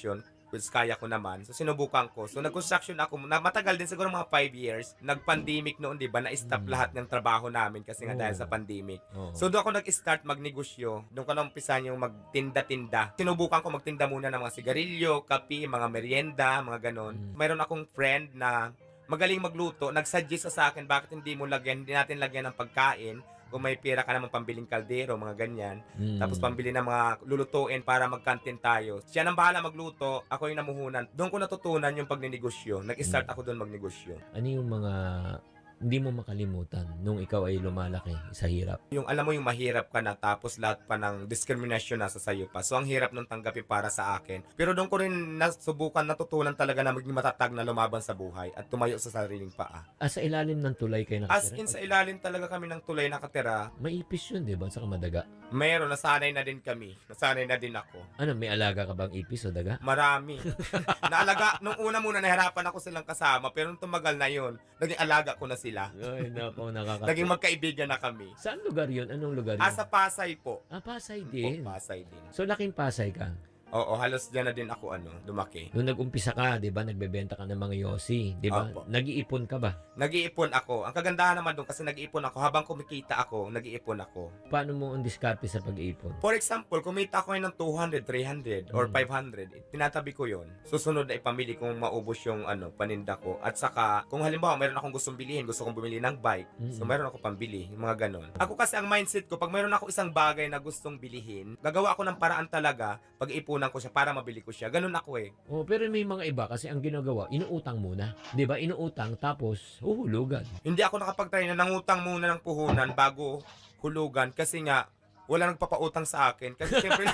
construction which kaya ko naman. So, sinubukan ko. So, nag-construction ako. matagal din siguro mga 5 years. Nag-pandemic noon, di ba? Na-stop mm. lahat ng trabaho namin kasi nga oh. dahil sa pandemic. Oh. So, doon ako nag-start magnegosyo. Doon ko umpisa yung magtinda-tinda. Sinubukan ko magtinda muna ng mga sigarilyo, kape, mga merienda, mga ganon. Mm. Mayroon akong friend na magaling magluto. Nagsuggest sa akin, bakit hindi mo lagyan, hindi natin lagyan ng pagkain kung may pera ka naman pambiling kaldero, mga ganyan. Mm. Tapos pambili ng mga lulutuin para mag-content tayo. Siya nang bahala magluto, ako yung namuhunan. Doon ko natutunan yung pagninegosyo. Nag-start hmm. ako doon magnegosyo. Ano yung mga hindi mo makalimutan nung ikaw ay lumalaki sa hirap. Yung alam mo yung mahirap ka na tapos lahat pa ng discrimination nasa sayo pa. So ang hirap nung tanggapin para sa akin. Pero doon ko rin nasubukan, natutunan talaga na maging matatag na lumaban sa buhay at tumayo sa sariling paa. As sa ilalim ng tulay kayo nakatira? As in sa ilalim talaga kami ng tulay nakatira. Maipis yun, di ba? Sa kamadaga. Meron, nasanay na din kami. Nasanay na din ako. Ano, may alaga ka bang ipis o daga? Marami. naalaga, nung una muna nahirapan ako silang kasama pero nung tumagal na yun, naging alaga ko na si sila. Ay, nako, nakakatawa. Naging magkaibigan na kami. Saan lugar yun? Anong lugar ah, yun? Ah, sa Pasay po. Ah, Pasay din. Po, Pasay din. So, laking Pasay ka? Oo, halos dyan na din ako ano, lumaki. Nung nag-umpisa ka, 'di ba, nagbebenta ka ng mga yosi, 'di ba? Nag-iipon ka ba? Nag-iipon ako. Ang kagandahan naman doon kasi nag-iipon ako habang kumikita ako, nag-iipon ako. Paano mo ang diskarte sa pag-iipon? For example, kumita ako ng 200, 300 or 500, mm. tinatabi ko 'yon. Susunod na ipamili kong maubos yung ano, paninda ko. At saka, kung halimbawa meron akong gustong bilihin, gusto kong bumili ng bike, Mm-mm. so meron ako pambili, yung mga ganon. Ako kasi ang mindset ko, pag meron ako isang bagay na gustong bilihin, gagawa ako ng paraan talaga pag-iipon inuunan ko siya para mabili ko siya. Ganun ako eh. Oh, pero may mga iba kasi ang ginagawa, inuutang muna. 'Di ba? Inuutang tapos uhulugan. Hindi ako nakapag na nangutang muna ng puhunan bago hulugan kasi nga wala nang papautang sa akin kasi syempre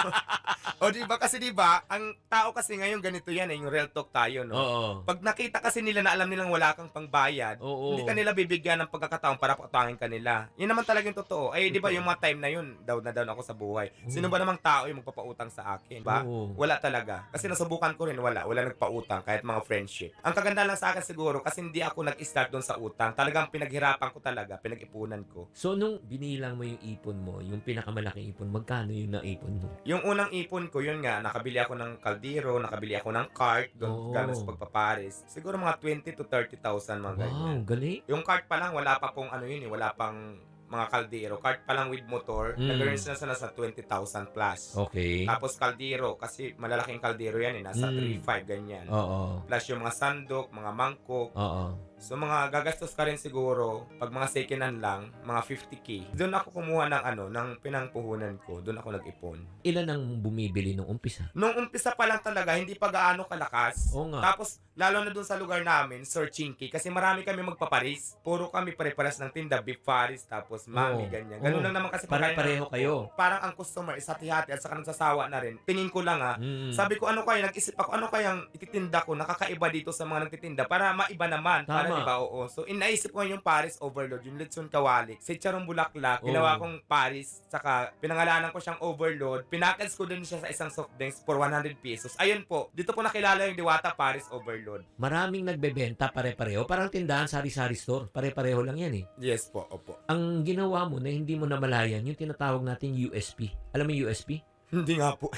o di ba kasi di ba, ang tao kasi ngayon ganito yan, eh, yung real talk tayo, no? Oo. Pag nakita kasi nila na alam nilang wala kang pangbayad, Oo. hindi kanila bibigyan ng pagkakataon para patangin kanila. Yan naman talaga yung totoo. Eh, di ba yung mga time na yun, down na down ako sa buhay. Sino ba namang tao yung magpapautang sa akin? Ba? Wala talaga. Kasi nasubukan ko rin, wala. Wala nagpautang, kahit mga friendship. Ang kaganda lang sa akin siguro, kasi hindi ako nag-start doon sa utang. Talagang pinaghirapan ko talaga, pinag-ipunan ko. So, nung binilang mo yung ipon mo, yung pinakamalaking ipon, magkano yung naipon mo? Yung unang ipon noon ko, yun nga, nakabili ako ng kaldero, nakabili ako ng cart, doon oh. sa pagpapares. Siguro mga 20 to 30,000 mga wow, ganyan. galing. Yung cart pa lang, wala pa pong ano yun, eh, wala pang mga kaldero. Cart pa lang with motor, mm. nag-earns na sana sa 20,000 plus. Okay. Tapos kaldero, kasi malalaking kaldero yan eh, nasa mm. 3,500 ganyan. Oo. Plus yung mga sandok, mga mangkok. Oo. So mga gagastos ka rin siguro pag mga second hand lang, mga 50k. Doon ako kumuha ng ano, ng pinangpuhunan ko. Doon ako nag-ipon. Ilan ang bumibili nung umpisa? Nung umpisa pa lang talaga, hindi pa gaano kalakas. Oo nga. Tapos lalo na doon sa lugar namin, Sir Chinky, kasi marami kami magpaparis. Puro kami pare-pares ng tinda, beef paris, tapos mami, Oo. ganyan. Ganun Oo. lang naman kasi Pare-pareho ng- kayo. Parang ang customer is hati-hati at saka nagsasawa na rin. Tingin ko lang ah, Mm. Sabi ko ano kaya, nag-isip ako ano kayang ititinda ko nakakaiba dito sa mga nagtitinda para maiba naman, para Tama. Diba, oo. So, inaisip ko yung Paris Overlord, yung Litson Kawali. Si Charong Bulaklak, oh. ginawa kong Paris, saka pinangalanan ko siyang Overlord. Pinakals ko din siya sa isang soft drinks for 100 pesos. Ayun po, dito po nakilala yung Diwata Paris Overlord. Maraming nagbebenta pare-pareho. Parang tindahan sari-sari store. Pare-pareho lang yan eh. Yes po, opo. Ang ginawa mo na hindi mo namalayan, yung tinatawag natin USP. Alam mo yung USP? Hindi nga po.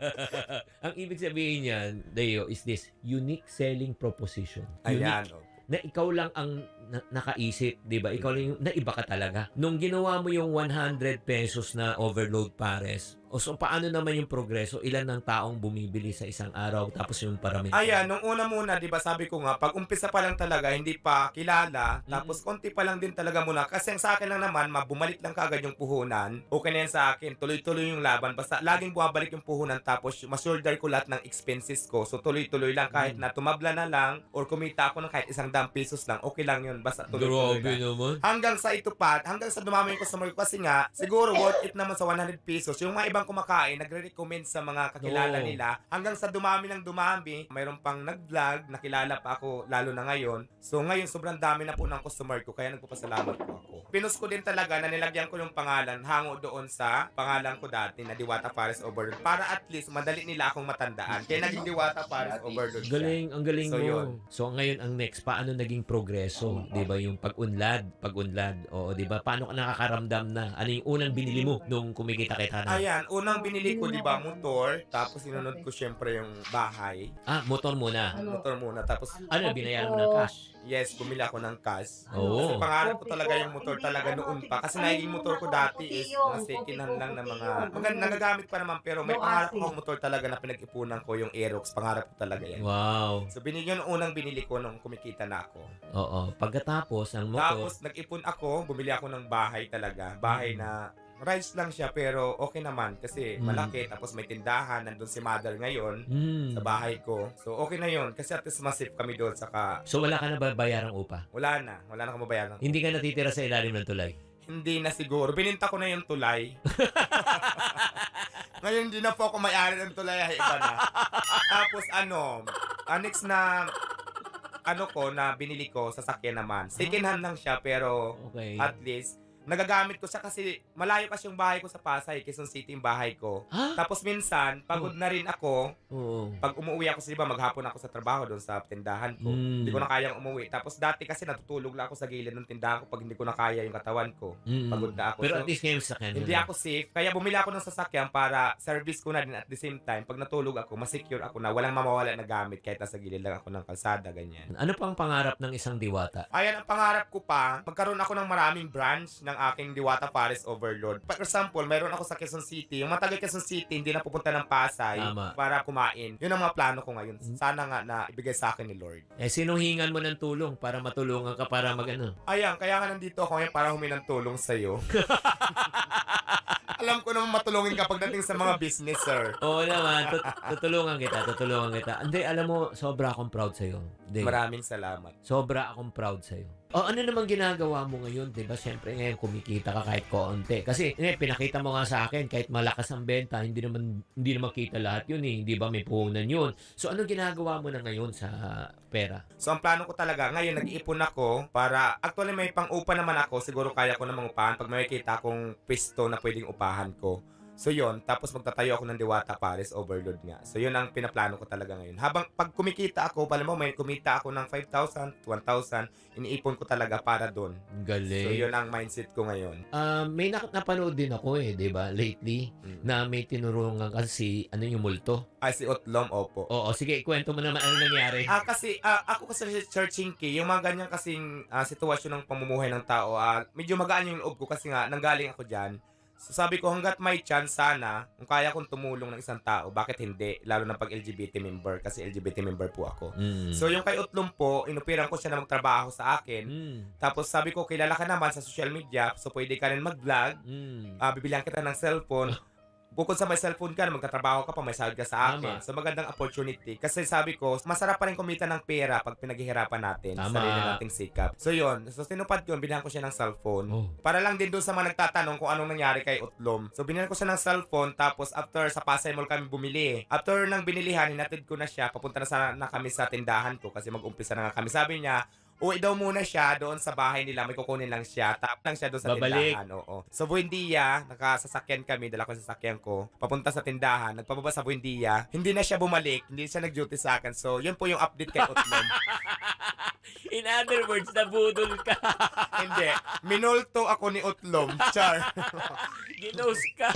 Ang ibig sabihin niyan, Deo, is this unique selling proposition. Unique. Ayan, oh na ikaw lang ang na- nakaisip, 'di ba? Ikaw lang yung naiba ka talaga. Nung ginawa mo yung 100 pesos na overload pares, o so, paano naman yung progreso? Ilan ng taong bumibili sa isang araw tapos yung parami? Ayan, nung una muna, di ba sabi ko nga, pag umpisa pa lang talaga, hindi pa kilala, mm-hmm. tapos mm-hmm. konti pa lang din talaga muna. Kasi ang sa akin lang naman, mabumalik lang kagad yung puhunan. Okay na yan sa akin, tuloy-tuloy yung laban. Basta laging bumabalik yung puhunan tapos ma-shoulder ko lahat ng expenses ko. So tuloy-tuloy lang kahit mm-hmm. na tumabla na lang or kumita ako ng kahit isang dam pesos lang, okay lang yun. Basta tuloy-tuloy Grabe naman. Hanggang sa ito pa, hanggang sa dumami yung customer ko kasi nga, siguro worth it naman sa 100 pesos. Yung mga ibang mga kumakain, nagre-recommend sa mga kakilala Oo. nila. Hanggang sa dumami ng dumami, mayroon pang nag-vlog, nakilala pa ako lalo na ngayon. So ngayon, sobrang dami na po ng customer ko, kaya nagpapasalamat po ako. Pinus ko din talaga na nilagyan ko yung pangalan, hango doon sa pangalan ko dati na Diwata Paris Overload para at least madali nila akong matandaan. Kaya naging Diwata Paris Overload siya. Galing, ang galing So, mo. yun. So ngayon ang next, paano naging progreso? Oh, 'Di ba yung pag-unlad, pag-unlad. Oo, 'di ba? Paano ka nakakaramdam na? Ano yung unang binili mo nung kumikita kita na? Ayan, unang binili ko, di ba, motor. Tapos sinunod ko syempre yung bahay. Ah, motor muna. Ano? Motor muna. Tapos, Ano, ano binayaran mo ng cash? yes, bumili ako ng cash. Oo. Kasi pangarap ko talaga yung motor talaga ano, noon pa. Kasi naging motor ko dati is mga second lang ng mga... Maganda, nagagamit pa naman pero may pangarap ko motor talaga na pinag-ipunan ko yung Aerox. Pangarap ko talaga yan. Wow. So, binili yun unang binili ko nung kumikita na ako. Oo. Pagkatapos, ang motor, Tapos, nag-ipon ako, bumili ako ng bahay talaga. Bahay mm. na rice lang siya pero okay naman kasi mm. malaki tapos may tindahan nandun si mother ngayon mm. sa bahay ko. So okay na yun kasi at least masip kami doon saka So wala ka na ba bayarang upa? Wala na. Wala na akong babayaran. Hindi ka natitira sa ilalim ng tulay? Hindi na siguro. Bininta ko na yung tulay. Ngayon hindi na po ako may-ari ng tulay. Iba na. tapos ano, annex na ano ko na binili ko sa sasakyan naman. Second hand lang siya pero Okay. at least nagagamit ko siya kasi malayo kasi yung bahay ko sa Pasay, Quezon City yung bahay ko. Huh? Tapos minsan, pagod oh. na rin ako. Oo. Pag umuwi ako, kasi diba maghapon ako sa trabaho doon sa tindahan ko. Mm. Hindi ko na kayang umuwi. Tapos dati kasi natutulog lang ako sa gilid ng tindahan ko pag hindi ko na kaya yung katawan ko. Mm. Pagod na ako. Pero so, at least ngayon sakyan. Hindi ako safe. Kaya bumili ako ng sasakyan para service ko na din at the same time. Pag natulog ako, masecure ako na walang mamawala na gamit kahit nasa gilid lang ako ng kalsada, ganyan. Ano pang pangarap ng isang diwata? Ayan, ang pangarap ko pa, magkaroon ako ng maraming branch ng ng aking Diwata Paris Overlord. For example, meron ako sa Quezon City. Yung matagal Quezon City, hindi na pupunta ng Pasay Tama. para kumain. Yun ang mga plano ko ngayon. Hmm. Sana nga na ibigay sa akin ni Lord. Eh, sinuhingan mo ng tulong para matulungan ka para magano. Ayan, kaya nga nandito ako ngayon para humingi ng tulong sa'yo. Alam ko naman matulungin ka pagdating sa mga business, sir. Oo naman, tut- tutulungan kita, tutulungan kita. Hindi, alam mo, sobra akong proud sa'yo. Hindi, Maraming salamat. sobra akong proud sa'yo. O ano naman ginagawa mo ngayon, 'di ba? Siyempre ngayon eh, kumikita ka kahit konti. Kasi eh, pinakita mo nga sa akin kahit malakas ang benta, hindi naman hindi naman kita lahat 'yun eh, 'di ba? May puhunan 'yun. So ano ginagawa mo na ngayon sa pera? So ang plano ko talaga ngayon nag-iipon ako para actually may pang-upa naman ako, siguro kaya ko namang upahan pag may kita akong pisto na pwedeng upahan ko. So yon tapos magtatayo ako ng Diwata Paris Overload nga. So yun ang pinaplano ko talaga ngayon. Habang pag kumikita ako, pala mo, may kumita ako ng 5,000, 1,000, iniipon ko talaga para doon. Galing. So yun ang mindset ko ngayon. Um, may na- napanood din ako eh, di ba, lately, mm. na may tinurungan kasi ano yung multo? Ah, si Otlom, opo. Oo, sige, kwento mo naman ano nangyari. Ah, kasi, ah, ako kasi si Churchinki, yung mga ganyan kasing ah, sitwasyon ng pamumuhay ng tao, ah, medyo magaan yung loob ko kasi nga, nanggaling ako dyan sabi ko hanggat may chance sana, kung kaya kong tumulong ng isang tao, bakit hindi? Lalo na pag LGBT member, kasi LGBT member po ako. Mm. So yung kay Utlong po, inupiran ko siya na magtrabaho sa akin. Mm. Tapos sabi ko, kilala ka naman sa social media, so pwede ka rin mag-vlog. Mm. Uh, ah, bibilang kita ng cellphone. bukod sa may cellphone ka, magtatrabaho ka pa, may sahod ka sa akin. Tama. So magandang opportunity. Kasi sabi ko, masarap pa rin kumita ng pera pag pinaghihirapan natin Tama. sa sarili nating sikap. So yun, so tinupad ko, binahan ko siya ng cellphone. Oh. Para lang din doon sa mga nagtatanong kung anong nangyari kay Utlom. So binahan ko siya ng cellphone, tapos after sa Pasay Mall kami bumili. After nang binilihan, hinatid ko na siya, papunta na sa, na kami sa tindahan ko kasi mag-umpisa na nga kami. Sabi niya, Uwi daw muna siya doon sa bahay nila. May kukunin lang siya. Tap lang siya doon sa Babalik. tindahan. Oo. So, Buendia, nakasasakyan kami. Dala ko sa sasakyan ko. Papunta sa tindahan. Nagpababa sa Buendia. Hindi na siya bumalik. Hindi siya nag-duty sa akin. So, yun po yung update kay Otlon. In other words, nabudol ka. Hindi. Minulto ako ni Utlom. Char. Ginos ka.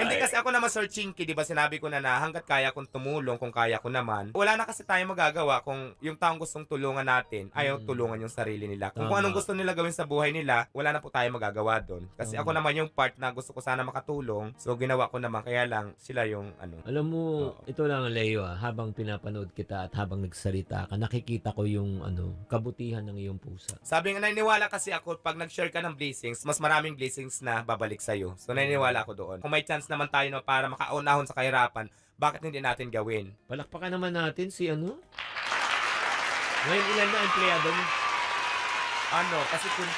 Hindi kasi ako naman, Sir Chinky, di ba sinabi ko na na hanggat kaya kong tumulong, kung kaya ko naman, wala na kasi tayong magagawa kung yung taong gustong tulungan natin, ayaw mm. tulungan yung sarili nila. Kung, kung anong gusto nila gawin sa buhay nila, wala na po tayong magagawa doon. Kasi Tama. ako mm. naman yung part na gusto ko sana makatulong, so ginawa ko naman. Kaya lang, sila yung ano. Alam mo, Oo. ito lang, Leo, ah, habang pinapanood kita at habang nagsalita ka, nakikita ko yung ano, kabutihan ng iyong pusa. Sabi nga, naniniwala kasi ako, pag nag-share ka ng blessings, mas maraming blessings na babalik sa'yo. So, naniniwala ako doon. Kung may chance naman tayo na para makaunahon sa kahirapan, bakit hindi natin gawin? Palakpakan naman natin si ano? Ngayon, ilan na empleyado mo? Ano, kasi kung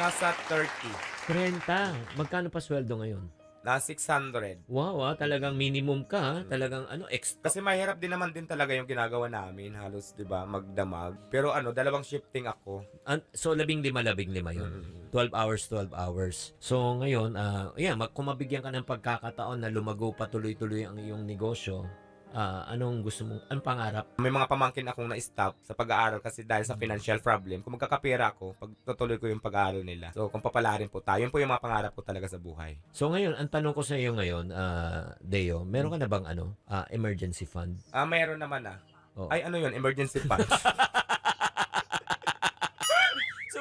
nasa 30. 30. Magkano pa sweldo ngayon? na 600. Wow, ah, talagang minimum ka, ha? Ah. talagang ano, extra. Kasi mahirap din naman din talaga yung ginagawa namin, halos 'di ba, magdamag. Pero ano, dalawang shifting ako. An- so labing lima, labing lima yun. Mm-hmm. 12 hours, 12 hours. So ngayon, ah, yeah, mag- kung ka ng pagkakataon na lumago pa tuloy-tuloy ang iyong negosyo, uh, anong gusto mong, anong pangarap? May mga pamangkin akong na-stop sa pag-aaral kasi dahil sa hmm. financial problem. Kung magkakapira ako, pagtutuloy ko yung pag-aaral nila. So, kung papalarin po tayo, yun po yung mga pangarap ko talaga sa buhay. So, ngayon, ang tanong ko sa iyo ngayon, uh, Deo, meron ka hmm. na bang ano, uh, emergency fund? Ah, uh, meron naman ah. Oh. Ay, ano yun? Emergency fund.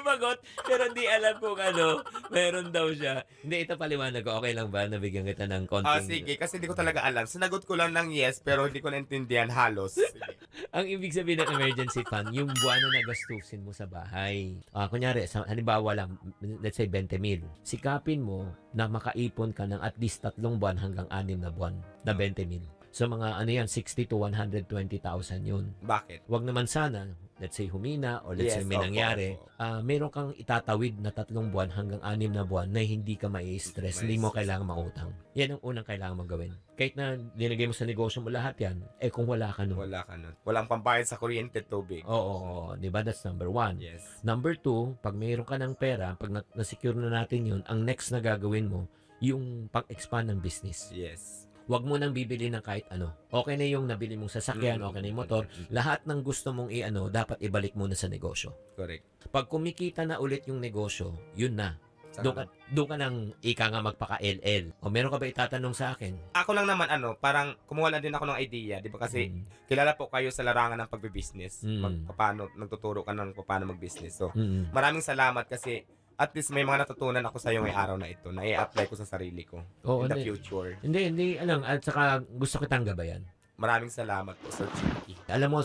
sumagot, pero hindi alam kung ano. Meron daw siya. Hindi, ito paliwanag ko. Okay lang ba? Nabigyan kita ng konting... Ah, sige. Kasi hindi ko talaga alam. Sinagot ko lang ng yes, pero hindi ko naintindihan halos. Ang ibig sabihin ng emergency fund, yung buwan na gastusin mo sa bahay. Ah, kunyari, sa, halimbawa lang, let's say 20 mil. Sikapin mo na makaipon ka ng at least tatlong buwan hanggang anim na buwan na 20 mil. So mga ano yan, 60 to 120,000 yun. Bakit? Wag naman sana let's say humina or let's yes, say may opo, nangyari, opo. Uh, meron kang itatawid na tatlong buwan hanggang anim na buwan na hindi ka ma-stress, hindi mo kailangan mangutang. Yan ang unang kailangan mong gawin. Kahit na nilagay mo sa negosyo mo lahat yan, eh kung wala ka nun. Wala ka nun. Walang pambayad sa kuryente tubig. Oo, oo, oo. di ba? That's number one. Yes. Number two, pag mayroon ka ng pera, pag na- na-secure na natin yun, ang next na gagawin mo, yung pang expand ng business. Yes huwag mo nang bibili ng kahit ano. Okay na yung nabili mong sasakyan, mm. okay na yung motor. Mm-hmm. Lahat ng gusto mong i-ano, dapat ibalik muna sa negosyo. Correct. Pag kumikita na ulit yung negosyo, yun na. Doon ka, ka nang ika nga magpaka-LL. O meron ka ba itatanong sa akin? Ako lang naman ano, parang kumuha lang din ako ng idea, di ba? Kasi Mm. kilala po kayo sa larangan ng pagbe Mm. Pag, paano, nagtuturo ka ng paano mag-business. So, Mm. maraming salamat kasi at least may mga natutunan ako sa ngayong araw na ito na i-apply ko sa sarili ko Oo, in the hindi. future. Hindi, hindi, alam, at saka gusto kitang gabayan. Maraming salamat po, Sir Chicky. Alam mo,